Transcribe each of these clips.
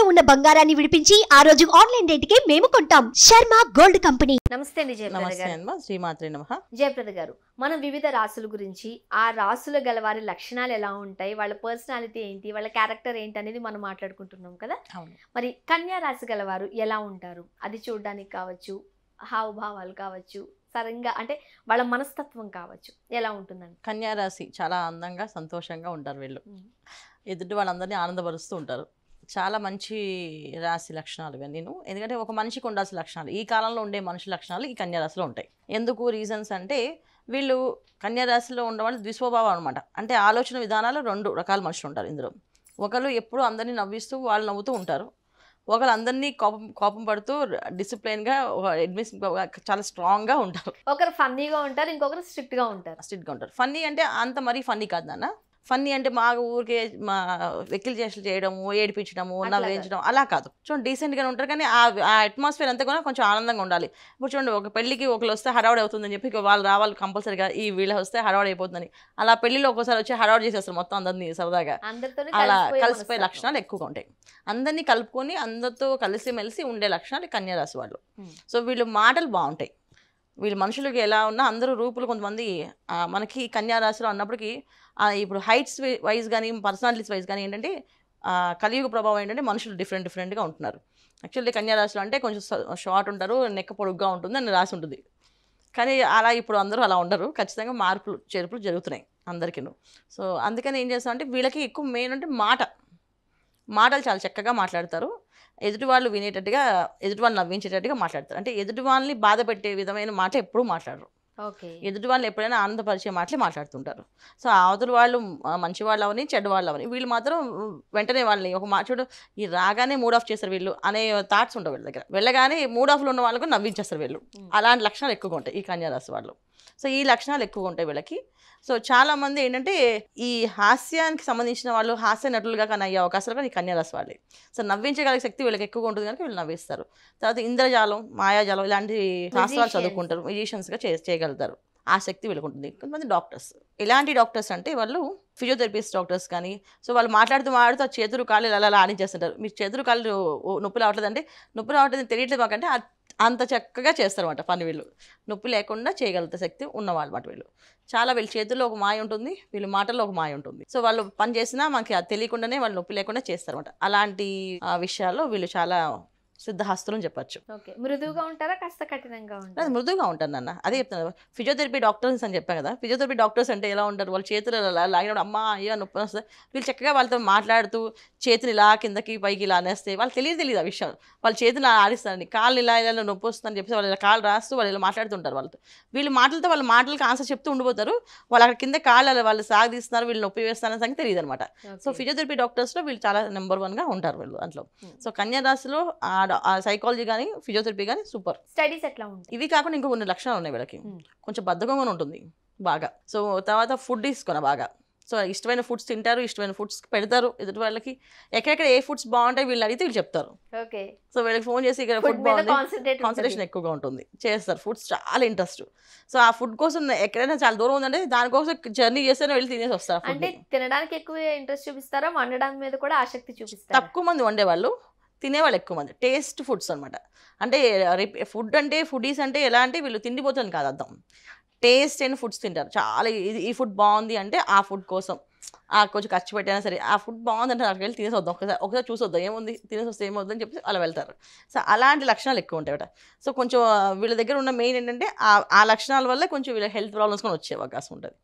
ఇంట్లో ఉన్న బంగారాన్ని విడిపించి ఆ రోజు ఆన్లైన్ కి మేము కొంటాం శర్మ గోల్డ్ కంపెనీ నమస్తే అండి జయప్రద గారు జయప్రద గారు మనం వివిధ రాసుల గురించి ఆ రాసుల గల వారి లక్షణాలు ఎలా ఉంటాయి వాళ్ళ పర్సనాలిటీ ఏంటి వాళ్ళ క్యారెక్టర్ ఏంటి అనేది మనం మాట్లాడుకుంటున్నాం కదా మరి కన్యా రాశి గల వారు ఎలా ఉంటారు అది చూడడానికి కావచ్చు హావభావాలు కావచ్చు సరంగా అంటే వాళ్ళ మనస్తత్వం కావచ్చు ఎలా ఉంటుందండి కన్యారాశి చాలా అందంగా సంతోషంగా ఉంటారు వీళ్ళు ఎదుటి వాళ్ళందరినీ ఆనందపరుస్తూ ఉంటారు చాలా మంచి రాశి లక్షణాలు నేను ఎందుకంటే ఒక మనిషికి ఉండాల్సిన లక్షణాలు ఈ కాలంలో ఉండే మనిషి లక్షణాలు ఈ కన్యారాశిలో ఉంటాయి ఎందుకు రీజన్స్ అంటే వీళ్ళు కన్యారాశిలో ఉండవాళ్ళు ద్విస్వభావం అనమాట అంటే ఆలోచన విధానాలు రెండు రకాల మనుషులు ఉంటారు ఇందులో ఒకరు ఎప్పుడు అందరినీ నవ్విస్తూ వాళ్ళు నవ్వుతూ ఉంటారు ఒకరు అందరినీ కోపం కోపం పడుతూ డిసిప్లైన్ గా అడ్మిషన్ చాలా స్ట్రాంగ్ గా ఉంటారు ఒకరు ఫన్నీగా ఉంటారు ఇంకొకరు స్ట్రిక్ట్ గా ఉంటారు స్ట్రిక్ట్ గా ఉంటారు ఫన్నీ అంటే అంత మరీ ఫన్నీ కాదు నాన్న ఫన్నీ అంటే మా ఊరికే మా వెకిల్ చేసలు చేయడము ఏడిపించడము వేయించడం అలా కాదు చూడండి డీసెంట్గానే ఉంటారు కానీ ఆ అట్మాస్ఫియర్ అంతా కూడా కొంచెం ఆనందంగా ఉండాలి ఇప్పుడు చూడండి ఒక పెళ్ళికి ఒకరు వస్తే హడావుడి అవుతుందని చెప్పి వాళ్ళు రావాలి కంపల్సరీగా ఈ వీళ్ళ వస్తే హడావుడి అయిపోతుందని అలా పెళ్ళిలో ఒకసారి వచ్చి హడావుడి చేసేస్తారు మొత్తం అందరినీ సరదాగా అలా కలిసిపోయే లక్షణాలు ఎక్కువగా ఉంటాయి అందరినీ కలుపుకొని అందరితో కలిసిమెలిసి ఉండే లక్షణాలు కన్యారాశి వాళ్ళు సో వీళ్ళు మాటలు బాగుంటాయి వీళ్ళు మనుషులకి ఎలా ఉన్నా అందరూ రూపులు కొంతమంది మనకి కన్యారాశిలో ఉన్నప్పటికీ ఇప్పుడు హైట్స్ వైజ్ కానీ పర్సనాలిటీస్ వైజ్ కానీ ఏంటంటే కలియుగ ప్రభావం ఏంటంటే మనుషులు డిఫరెంట్ డిఫరెంట్గా ఉంటున్నారు యాక్చువల్లీ కన్యారాశిలో అంటే కొంచెం షార్ట్ ఉంటారు నెక్క పొడుగ్గా ఉంటుంది అని రాసి ఉంటుంది కానీ అలా ఇప్పుడు అందరూ అలా ఉండరు ఖచ్చితంగా మార్పులు చేర్పులు జరుగుతున్నాయి అందరికీను సో అందుకని ఏం చేస్తామంటే వీళ్ళకి ఎక్కువ మెయిన్ అంటే మాట మాటలు చాలా చక్కగా మాట్లాడతారు ఎదుటి వాళ్ళు వినేటట్టుగా ఎదుటి వాళ్ళు నవ్వించేటట్టుగా మాట్లాడతారు అంటే ఎదుటి వాళ్ళని బాధ పెట్టే విధమైన మాట ఎప్పుడూ మాట్లాడరు ఎదుటి వాళ్ళు ఎప్పుడైనా ఆనందపరిచే మాటలు మాట్లాడుతుంటారు సో అవతల వాళ్ళు మంచి వాళ్ళు అవని చెడ్డ వాళ్ళు అవని వీళ్ళు మాత్రం వెంటనే వాళ్ళని ఒక మాట చూడు ఈ రాగానే మూడ్ ఆఫ్ చేస్తారు వీళ్ళు అనే థాట్స్ ఉండవు వీళ్ళ దగ్గర వెళ్ళగానే మూడ్ ఆఫ్లో ఉన్న వాళ్ళకు నవ్వించేస్తారు వీళ్ళు అలాంటి లక్షణాలు ఎక్కువగా ఉంటాయి ఈ కన్యారాశి వాళ్ళు సో ఈ లక్షణాలు ఎక్కువగా ఉంటాయి వీళ్ళకి సో చాలామంది ఏంటంటే ఈ హాస్యానికి సంబంధించిన వాళ్ళు హాస్య నటులుగా కానీ అయ్యే అవకాశాలు కానీ ఈ కన్యారాశి వాళ్ళే సో నవ్వించగలిగే శక్తి వీళ్ళకి ఎక్కువగా ఉంటుంది కనుక వీళ్ళు నవ్విస్తారు తర్వాత ఇంద్రజాలం మాయాజాలం ఇలాంటి శాస్త్రాలు చదువుకుంటారు మ్యూజిషియన్స్గా చేయగలరు వెళ్తారు ఆ శక్తి వెళ్ళుకుంటుంది కొంతమంది డాక్టర్స్ ఎలాంటి డాక్టర్స్ అంటే వాళ్ళు ఫిజియోథెరపిస్ట్ డాక్టర్స్ కానీ సో వాళ్ళు మాట్లాడుతూ మాట్లాడుతూ ఆ చేతులు కాళ్ళు అలా అలా ఆడించేస్తుంటారు మీరు చేతులు కాళ్ళు నొప్పి రావట్లేదంటే నొప్పి రావట్లేదు తెలియట్లేదు మాకంటే అంత చక్కగా అనమాట పని వీళ్ళు నొప్పి లేకుండా చేయగలిగే శక్తి ఉన్నవాళ్ళు మాట వీళ్ళు చాలా వీళ్ళ చేతుల్లో ఒక మాయ ఉంటుంది వీళ్ళ మాటల్లో ఒక మాయ ఉంటుంది సో వాళ్ళు పని చేసినా మనకి అది తెలియకుండానే వాళ్ళు నొప్పి లేకుండా చేస్తారు అనమాట అలాంటి విషయాల్లో వీళ్ళు చాలా సిద్ధహస్తులు అని చెప్పచ్చు మృదువుగా ఉంటారా కాస్త కఠినంగా ఉంటారు అది మృదువుగా ఉంటాను అన్న అదే చెప్తాను ఫిజియోథెరపీ డాక్టర్స్ అని చెప్పాను కదా ఫిజియోథెరపీ డాక్టర్స్ అంటే ఎలా ఉంటారు వాళ్ళు చేతులు లాగినప్పుడు అమ్మ అయ్యో నొప్పి వస్తుంది వీళ్ళు చక్కగా వాళ్ళతో మాట్లాడుతూ చేతులు ఇలా కిందకి పైకి ఇలా అనేస్తే వాళ్ళు తెలియదు తెలియదు ఆ విషయం వాళ్ళు చేతిని ఆడిస్తారండి కాళ్ళు ఇలా ఇలా నొప్పి వస్తుందని చెప్పేసి వాళ్ళు ఇలా కాళ్ళు రాస్తూ వాళ్ళు ఇలా మాట్లాడుతుంటారు వాళ్ళతో వీళ్ళు మాటలతో వాళ్ళ మాటలకు ఆన్సర్ చెప్తూ ఉండిపోతారు వాళ్ళు అక్కడ కింద కాళ్ళు వాళ్ళు తీస్తున్నారు వీళ్ళు నొప్పి వేస్తారని సంగతి తెలియదు అనమాట సో ఫిజియోథెరపీ డాక్టర్స్లో వీళ్ళు చాలా నెంబర్ వన్గా ఉంటారు వీళ్ళు అందులో hmm. సో రాశిలో ఆ సైకాలజీ కానీ ఫిజియోథెరపీ కానీ సూపర్ స్టడీస్ ఎట్లా ఉంటాయి ఇవి కాకుండా ఇంకో కొన్ని లక్షణాలు ఉన్నాయి వీళ్ళకి కొంచెం బద్ధకంగా ఉంటుంది బాగా సో తర్వాత ఫుడ్ తీసుకున్నా బాగా సో ఇష్టమైన ఫుడ్స్ తింటారు ఇష్టమైన ఫుడ్స్ పెడతారు ఎదుటి వాళ్ళకి ఎక్కడెక్కడ ఏ ఫుడ్స్ బాగుంటాయి వీళ్ళు అడిగితే వీళ్ళు చెప్తారు ఓకే సో వీళ్ళకి ఫోన్ చేసి ఇక్కడ ఫుడ్ బాగుంది కాన్సన్ట్రేషన్ ఎక్కువగా ఉంటుంది చేస్తారు ఫుడ్స్ చాలా ఇంట్రెస్ట్ సో ఆ ఫుడ్ కోసం ఎక్కడైనా చాలా దూరం ఉందంటే దానికోసం జర్నీ చేస్తేనే వెళ్ళి తినేసి వస్తారు అంటే తినడానికి ఎక్కువ ఇంట్రెస్ట్ చూపిస్తారా వండడానికి మీద కూడా ఆసక్తి చూపిస్తారు తక్కువ మంది వండేవాళ్ళు తినేవాళ్ళు ఎక్కువ మంది టేస్ట్ ఫుడ్స్ అనమాట అంటే ఫుడ్ అంటే ఫుడీస్ అంటే ఎలా అంటే వీళ్ళు తిండిపోతుంది కాదు అర్థం టేస్ట్ అయిన ఫుడ్స్ తింటారు చాలా ఇది ఈ ఫుడ్ బాగుంది అంటే ఆ ఫుడ్ కోసం ఆ కొంచెం ఖర్చు పెట్టినా సరే ఆ ఫుడ్ బాగుందంటే అక్కడికి వెళ్ళి తినేసి వద్దాం ఒకసారి ఒకసారి చూసొద్దాం ఏముంది తినేసి వస్తే ఏమవుద్దు అని చెప్పి అలా వెళ్తారు సో అలాంటి లక్షణాలు ఎక్కువ అట సో కొంచెం వీళ్ళ దగ్గర ఉన్న మెయిన్ ఏంటంటే ఆ లక్షణాల వల్ల కొంచెం వీళ్ళ హెల్త్ ప్రాబ్లమ్స్ కూడా వచ్చే అవకాశం ఉంటుంది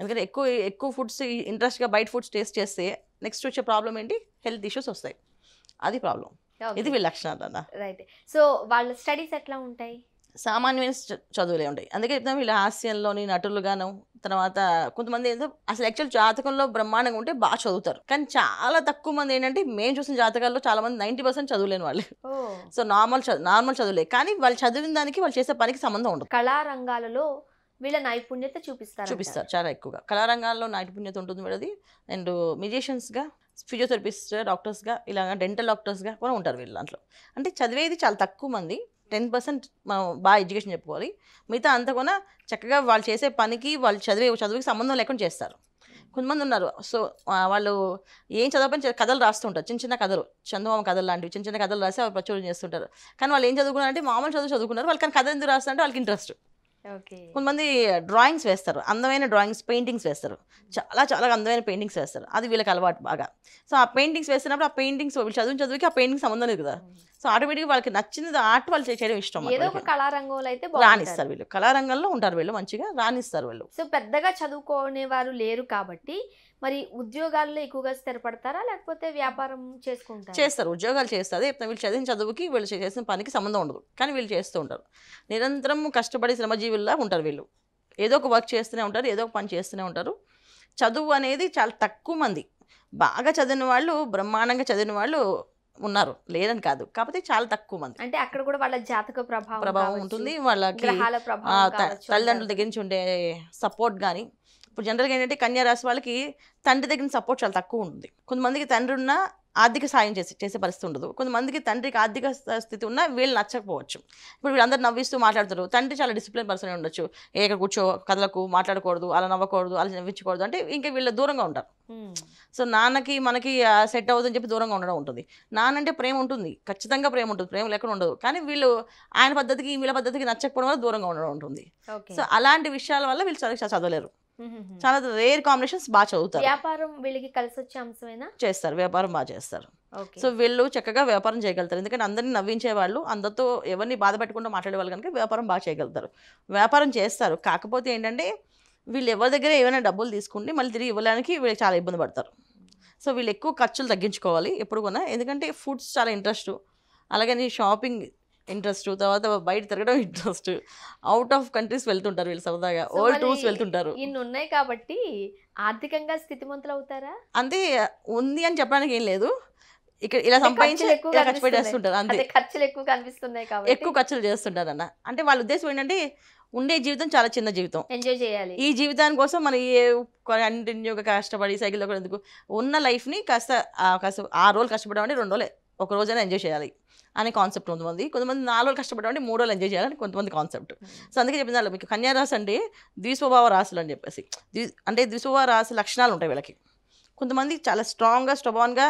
ఎందుకంటే ఎక్కువ ఎక్కువ ఫుడ్స్ ఇంట్రెస్ట్గా బయట ఫుడ్స్ టేస్ట్ చేస్తే నెక్స్ట్ వచ్చే ప్రాబ్లం ఏంటి హెల్త్ ఇష్యూస్ వస్తాయి అది ప్రాబ్లం ఇది వీళ్ళ లక్షణాలు అన్న రైట్ సో వాళ్ళ స్టడీస్ ఎట్లా ఉంటాయి సామాన్యమైన చదువులే ఉంటాయి అందుకే చెప్తాం వీళ్ళ హాస్యంలోని నటులుగాను తర్వాత కొంతమంది ఏదో అసలు యాక్చువల్ జాతకంలో బ్రహ్మాండంగా ఉంటే బాగా చదువుతారు కానీ చాలా తక్కువ మంది ఏంటంటే మేము చూసిన జాతకాల్లో చాలా మంది నైంటీ పర్సెంట్ చదువులేని వాళ్ళు సో నార్మల్ నార్మల్ చదువులే కానీ వాళ్ళు చదివిన దానికి వాళ్ళు చేసే పనికి సంబంధం ఉండదు కళారంగాలలో వీళ్ళ నైపుణ్యత చూపిస్తారు చూపిస్తారు చాలా ఎక్కువగా కళారంగాల్లో నైపుణ్యత ఉంటుంది వీళ్ళది అండ్ మ్యూజిషియన్స్గా ఫిజియోథెరపిస్ట్ డాక్టర్స్గా ఇలాగ డెంటల్ డాక్టర్స్గా కూడా ఉంటారు వీళ్ళ దాంట్లో అంటే చదివేది చాలా తక్కువ మంది టెన్ పర్సెంట్ మనం బాగా ఎడ్యుకేషన్ చెప్పుకోవాలి మిగతా అంత కూడా చక్కగా వాళ్ళు చేసే పనికి వాళ్ళు చదివే చదువుకి సంబంధం లేకుండా చేస్తారు కొంతమంది ఉన్నారు సో వాళ్ళు ఏం చదవని కథలు రాస్తుంటారు చిన్న చిన్న కథలు చందమామ కథలు లాంటివి చిన్న చిన్న కథలు రాసి వాళ్ళు ప్రచురం చేస్తుంటారు కానీ వాళ్ళు ఏం చదువుకున్నారంటే మామూలు చదువు చదువుకున్నారు వాళ్ళు కానీ కథ ఎందుకు రాస్తారంటే వాళ్ళకి ఇంట్రెస్ట్ కొంతమంది డ్రాయింగ్స్ వేస్తారు అందమైన డ్రాయింగ్స్ పెయింటింగ్స్ వేస్తారు చాలా చాలా అందమైన పెయింటింగ్స్ వేస్తారు అది వీళ్ళకి అలవాటు బాగా సో ఆ పెయింటింగ్స్ వేస్తున్నప్పుడు ఆ పెయింటింగ్స్ వీళ్ళు చదువు చదువుకి ఆ పెయింటింగ్ సంబంధం లేదు కదా సో ఆటోమేటిక్గా వాళ్ళకి నచ్చింది ఆర్ట్ వాళ్ళు చేయడం ఇష్టం ఏదో ఒక కళారంగంలో అయితే రాణిస్తారు వీళ్ళు కళారంగంలో ఉంటారు వీళ్ళు మంచిగా రాణిస్తారు వాళ్ళు సో పెద్దగా చదువుకునే వారు లేరు కాబట్టి మరి ఉద్యోగాల్లో ఎక్కువగా స్థిరపడతారా లేకపోతే వ్యాపారం చేసుకుంటారు చేస్తారు ఉద్యోగాలు చేస్తారు వీళ్ళు చదివిన చదువుకి వీళ్ళు చేసిన పనికి సంబంధం ఉండదు కానీ వీళ్ళు చేస్తూ ఉంటారు నిరంతరం కష్టపడి శ్రమజీవుల్లా ఉంటారు వీళ్ళు ఏదో ఒక వర్క్ చేస్తూనే ఉంటారు ఏదో ఒక పని చేస్తూనే ఉంటారు చదువు అనేది చాలా తక్కువ మంది బాగా చదివిన వాళ్ళు బ్రహ్మాండంగా చదివిన వాళ్ళు ఉన్నారు లేదని కాదు కాకపోతే చాలా తక్కువ మంది అంటే అక్కడ కూడా వాళ్ళ జాతక ప్రభావం ప్రభావం ఉంటుంది వాళ్ళ తల్లిదండ్రుల దగ్గర నుంచి ఉండే సపోర్ట్ కానీ ఇప్పుడు జనరల్గా ఏంటంటే కన్యా రాశి వాళ్ళకి తండ్రి దగ్గర సపోర్ట్ చాలా తక్కువ ఉంది కొంతమందికి తండ్రి ఉన్నా ఆర్థిక సాయం చేసి చేసే పరిస్థితి ఉండదు కొంతమందికి తండ్రికి ఆర్థిక స్థితి ఉన్నా వీళ్ళు నచ్చకపోవచ్చు ఇప్పుడు వీళ్ళందరూ నవ్విస్తూ మాట్లాడుతారు తండ్రి చాలా డిసిప్లిన్ పర్సన్ ఉండొచ్చు ఏక కూర్చో కథలకు మాట్లాడకూడదు అలా నవ్వకూడదు అలా నవ్వించకూడదు అంటే ఇంకా వీళ్ళు దూరంగా ఉంటారు సో నాన్నకి మనకి సెట్ అని చెప్పి దూరంగా ఉండడం ఉంటుంది నాన్నంటే ప్రేమ ఉంటుంది ఖచ్చితంగా ప్రేమ ఉంటుంది ప్రేమ లేకుండా ఉండదు కానీ వీళ్ళు ఆయన పద్ధతికి వీళ్ళ పద్ధతికి నచ్చకపోవడం వల్ల దూరంగా ఉండడం ఉంటుంది సో అలాంటి విషయాల వల్ల వీళ్ళు చదవలేరు చాలా రేర్ కాంబినేషన్స్ బాగా చదువుతారు వ్యాపారం వీళ్ళకి కలిసి వచ్చే అంశమేనా చేస్తారు వ్యాపారం బాగా చేస్తారు సో వీళ్ళు చక్కగా వ్యాపారం చేయగలుగుతారు ఎందుకంటే అందరిని నవ్వించే వాళ్ళు అందరితో ఎవరిని బాధ పెట్టకుండా మాట్లాడే వాళ్ళు కనుక వ్యాపారం బాగా చేయగలుగుతారు వ్యాపారం చేస్తారు కాకపోతే ఏంటంటే వీళ్ళు ఎవరి దగ్గర ఏమైనా డబ్బులు తీసుకుంటే మళ్ళీ తిరిగి ఇవ్వడానికి వీళ్ళు చాలా ఇబ్బంది పడతారు సో వీళ్ళు ఎక్కువ ఖర్చులు తగ్గించుకోవాలి ఎప్పుడు కూడా ఎందుకంటే ఫుడ్స్ చాలా ఇంట్రెస్ట్ అలాగని షాపింగ్ ఇంట్రెస్ట్ తర్వాత బయట తిరగడం ఇంట్రెస్ట్ అవుట్ ఆఫ్ కంట్రీస్ వెళ్తుంటారు వీళ్ళు సరదాగా ఓల్డ్ టూర్స్ వెళ్తుంటారు ఇన్ని ఉన్నాయి కాబట్టి ఆర్థికంగా స్థితిమంతులు అవుతారా అంతే ఉంది అని చెప్పడానికి ఏం లేదు ఇక్కడ ఇలా సంపాదించి ఎక్కువ ఖర్చు పెట్టేస్తుంటారు అంతే ఖర్చులు ఎక్కువ కనిపిస్తున్నాయి కాబట్టి ఎక్కువ ఖర్చులు చేస్తుంటారు అన్న అంటే వాళ్ళ ఉద్దేశం ఏంటంటే ఉండే జీవితం చాలా చిన్న జీవితం ఎంజాయ్ చేయాలి ఈ జీవితాని కోసం మనం ఏ ఒక కష్టపడి సైకిల్ ఒక ఎందుకు ఉన్న లైఫ్ని కాస్త కాస్త ఆ రోజులు కష్టపడమంటే రెండు రోజులే ఒక రోజైనా ఎంజాయ్ చేయాలి అనే కాన్సెప్ట్ ఉంది కొంతమంది నాలుగు రోజులు కష్టపడమంటే మూడు రోజులు ఎంజాయ్ చేయాలని కొంతమంది కాన్సెప్ట్ సో అందుకే చెప్పిన మీకు కన్యారాశి అంటే ద్విస్వభావ రాశులు అని చెప్పేసి అంటే ద్విస్వభావ రాశి లక్షణాలు ఉంటాయి వీళ్ళకి కొంతమంది చాలా స్ట్రాంగ్గా స్టబాన్గా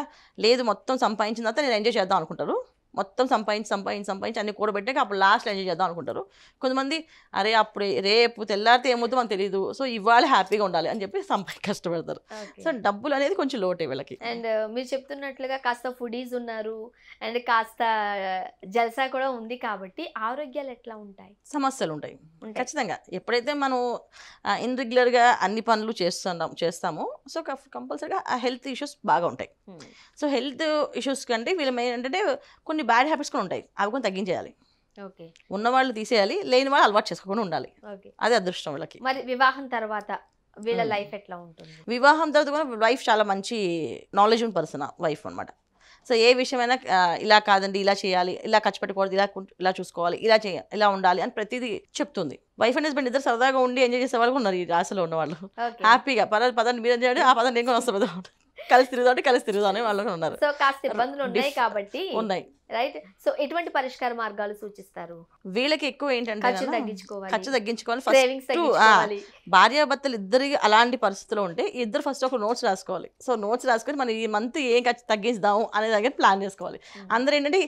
లేదు మొత్తం సంపాదించిన తర్వాత నేను ఎంజాయ్ చేద్దాం అనుకుంటారు మొత్తం సంపాదించి సంపాదించి సంపాదించి అన్ని కూడబెట్టాక అప్పుడు లాస్ట్ ఎంజాయ్ చేద్దాం అనుకుంటారు కొంతమంది అరే అప్పుడు రేపు తెల్లారితే ఏమవుతుందో మనకు తెలియదు సో ఇవాళ హ్యాపీగా ఉండాలి అని చెప్పి సంపాది కష్టపడతారు సో డబ్బులు అనేది కొంచెం లోటే వీళ్ళకి అండ్ మీరు చెప్తున్నట్లుగా కాస్త ఫుడీస్ ఉన్నారు అండ్ కాస్త జల్సా కూడా ఉంది కాబట్టి ఆరోగ్యాలు ఎట్లా ఉంటాయి సమస్యలు ఉంటాయి ఖచ్చితంగా ఎప్పుడైతే మనం ఇన్ అన్ని పనులు చేస్తున్నాం చేస్తామో సో కంపల్సరిగా హెల్త్ ఇష్యూస్ బాగా ఉంటాయి సో హెల్త్ ఇష్యూస్ కంటే వీళ్ళు ఏంటంటే కొన్ని కొన్ని బ్యాడ్ హ్యాబిట్స్ కూడా ఉంటాయి అవి కొన్ని తగ్గించేయాలి ఉన్న వాళ్ళు తీసేయాలి లేని వాళ్ళు అలవాటు చేసుకోకుండా ఉండాలి అదే అదృష్టం వాళ్ళకి మరి వివాహం తర్వాత వీళ్ళ లైఫ్ ఎట్లా ఉంటుంది వివాహం తర్వాత కూడా వైఫ్ చాలా మంచి నాలెడ్జ్ ఉన్న పర్సన్ వైఫ్ అనమాట సో ఏ విషయమైనా ఇలా కాదండి ఇలా చేయాలి ఇలా ఖర్చు పెట్టకూడదు ఇలా ఇలా చూసుకోవాలి ఇలా చేయాలి ఇలా ఉండాలి అని ప్రతిదీ చెప్తుంది వైఫ్ అండ్ హస్బెండ్ ఇద్దరు సరదాగా ఉండి ఎంజాయ్ చేసే వాళ్ళు ఉన్నారు ఈ రాశిలో ఉన్నవాళ్ళు హ్యాపీగా పదండి పదండి మీరు ఎంజాయ్ ఆ పదండి ఏం కూడా వస్తారు కలిసి తిరుగుతామంటే కలిసి తిరుగుతామని వాళ్ళు ఉన్నారు సో కాస్త ఇబ్బందులు ఉన్నాయి కాబట్టి ఉన్నాయి రైట్ సో ఎటువంటి పరిష్కార మార్గాలు సూచిస్తారు వీళ్ళకి ఎక్కువ ఏంటంటే ఖర్చు తగ్గించుకోవాలి ఖర్చు తగ్గించుకోవాలి భార్య భార్యాభర్తలు ఇద్దరు అలాంటి పరిస్థితులు ఉంటే ఇద్దరు ఫస్ట్ ఒక నోట్స్ రాసుకోవాలి సో నోట్స్ రాసుకొని మనం ఈ మంత్ ఏం ఖర్చు తగ్గిస్తాము అనే దగ్గర ప్లాన్ చేసుకోవాలి hmm. అందరూ ఏంటంటే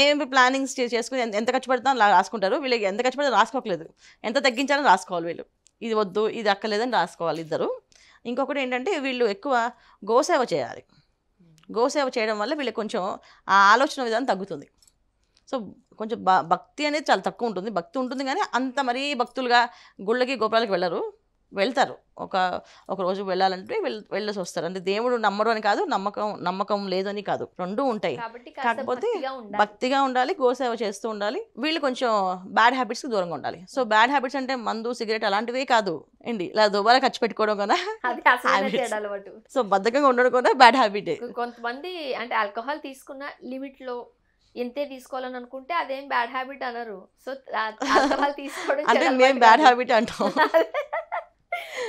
ఏమి ప్లానింగ్స్ చేసుకుని ఎంత ఖర్చు పెడతాం రాసుకుంటారు వీళ్ళకి ఎంత ఖర్చు పెడతాం రాసుకోవట్లేదు ఎంత తగ్గించాలని రాసుకోవాలి వీళ్ళు ఇది వద్దు ఇది అక్కలేదని రాసుకోవాలి ఇద్దరు ఇంకొకటి ఏంటంటే వీళ్ళు ఎక్కువ గోసేవ చేయాలి గోసేవ చేయడం వల్ల వీళ్ళకి కొంచెం ఆ ఆలోచన విధానం తగ్గుతుంది సో కొంచెం భక్తి అనేది చాలా తక్కువ ఉంటుంది భక్తి ఉంటుంది కానీ అంత మరీ భక్తులుగా గుళ్ళకి గోపురాలకి వెళ్ళరు వెళ్తారు ఒక ఒక రోజు వెళ్ళాలంటే వెళ్ళేసి వస్తారు అంటే దేవుడు నమ్మరు అని కాదు నమ్మకం నమ్మకం లేదని కాదు రెండు ఉంటాయి కాకపోతే భక్తిగా ఉండాలి గోసేవ చేస్తూ ఉండాలి వీళ్ళు కొంచెం బ్యాడ్ హ్యాబిట్స్ దూరంగా ఉండాలి సో బ్యాడ్ హ్యాబిట్స్ అంటే మందు సిగరెట్ అలాంటివే కాదు ఏంటి ఇలా దుబారా ఖర్చు పెట్టుకోవడం కదా సో బద్ధకంగా ఉండడం కూడా బ్యాడ్ హ్యాబిట్ కొంతమంది అంటే ఆల్కహాల్ తీసుకున్న లిమిట్ లో ఇంతే తీసుకోవాలని అనుకుంటే అదేం బ్యాడ్ హ్యాబిట్ అనరు సో ఆల్కహాల్ తీసుకోవడం అంటే మేము బ్యాడ్ హ్యాబిట్ అంటాం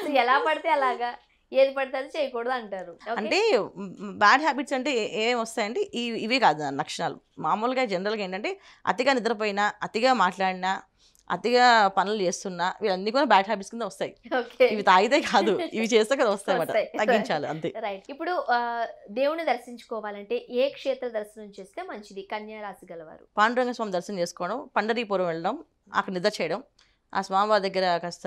ఎలా పడితే అలాగా ఏది పడితే అది చేయకూడదు అంటారు అంటే బ్యాడ్ హ్యాబిట్స్ అంటే ఏం వస్తాయంటే ఇవి కాదు లక్షణాలు మామూలుగా జనరల్గా ఏంటంటే అతిగా నిద్రపోయినా అతిగా మాట్లాడినా అతిగా పనులు చేస్తున్నా ఇవన్నీ కూడా బ్యాడ్ హ్యాబిట్స్ కింద వస్తాయి ఇవి తాగితే కాదు ఇవి చేస్తే కదా వస్తాయి అన్నమాట తగ్గించాలి అంతే రైట్ ఇప్పుడు దేవుని దర్శించుకోవాలంటే ఏ క్షేత్ర దర్శనం చేస్తే మంచిది కన్యా రాశి గలవారు పాండురంగ స్వామి దర్శనం చేసుకోవడం పండరీపురం వెళ్ళడం అక్కడ నిద్ర చేయడం ఆ స్వామివారి దగ్గర కాస్త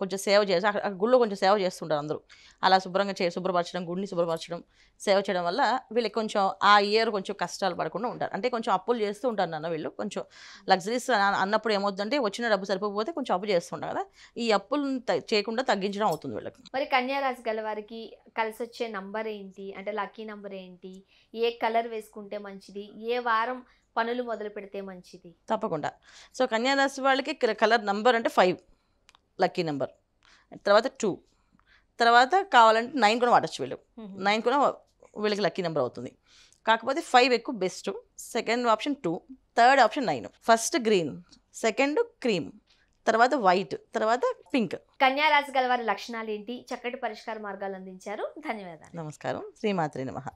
కొంచెం సేవ చేసి అక్కడ గుళ్ళు కొంచెం సేవ చేస్తుంటారు అందరూ అలా శుభ్రంగా చే శుభ్రపరచడం గుడిని శుభ్రపరచడం సేవ చేయడం వల్ల వీళ్ళకి కొంచెం ఆ ఇయర్ కొంచెం కష్టాలు పడకుండా ఉంటారు అంటే కొంచెం అప్పులు చేస్తూ ఉంటారు నాన్న వీళ్ళు కొంచెం లగ్జరీస్ అన్నప్పుడు ఏమవుతుందంటే వచ్చిన డబ్బు సరిపోకపోతే కొంచెం అప్పు చేస్తుంటారు కదా ఈ అప్పులు చేయకుండా తగ్గించడం అవుతుంది వీళ్ళకి మరి కన్యారాశి గల వారికి కలిసి వచ్చే నంబర్ ఏంటి అంటే లక్కీ నంబర్ ఏంటి ఏ కలర్ వేసుకుంటే మంచిది ఏ వారం పనులు మొదలు పెడితే మంచిది తప్పకుండా సో కన్యారాశి వాళ్ళకి కలర్ నంబర్ అంటే ఫైవ్ లక్కీ నెంబర్ తర్వాత టూ తర్వాత కావాలంటే నైన్ కూడా వాడచ్చు వీళ్ళు నైన్ కూడా వీళ్ళకి లక్కీ నెంబర్ అవుతుంది కాకపోతే ఫైవ్ ఎక్కువ best second option two third option nine first green second cream తర్వాత వైట్ తర్వాత పింక్ కన్యారాశి గల వారి లక్షణాలు ఏంటి చక్కటి పరిష్కార మార్గాలు అందించారు ధన్యవాదాలు నమస్కారం శ్రీమాత్రి నమ